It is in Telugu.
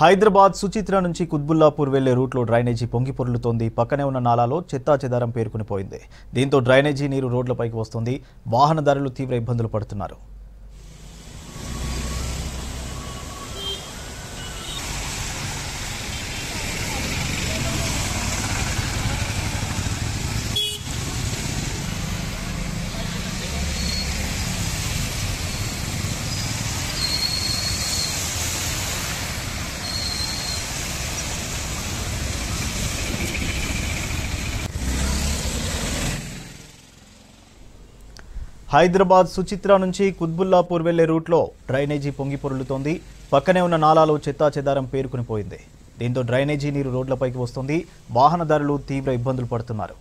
హైదరాబాద్ సుచిత్ర నుంచి కుత్బుల్లాపూర్ వెళ్లే రూట్లో డ్రైనేజీ పొంగి పొర్లుతోంది పక్కనే ఉన్న నాలాలో చెత్తా చెదారం దీంతో డ్రైనేజీ నీరు రోడ్లపైకి వస్తుంది వాహనదారులు తీవ్ర ఇబ్బందులు పడుతున్నారు హైదరాబాద్ సుచిత్ర నుంచి కుత్బుల్లాపూర్ వెళ్లే రూట్లో డ్రైనేజీ పొంగి పొరులుతోంది పక్కనే ఉన్న నాలాలో చెత్తా చెదారం పేరుకుని పోయింది దీంతో డ్రైనేజీ నీరు రోడ్లపైకి వస్తుంది వాహనదారులు తీవ్ర ఇబ్బందులు పడుతున్నారు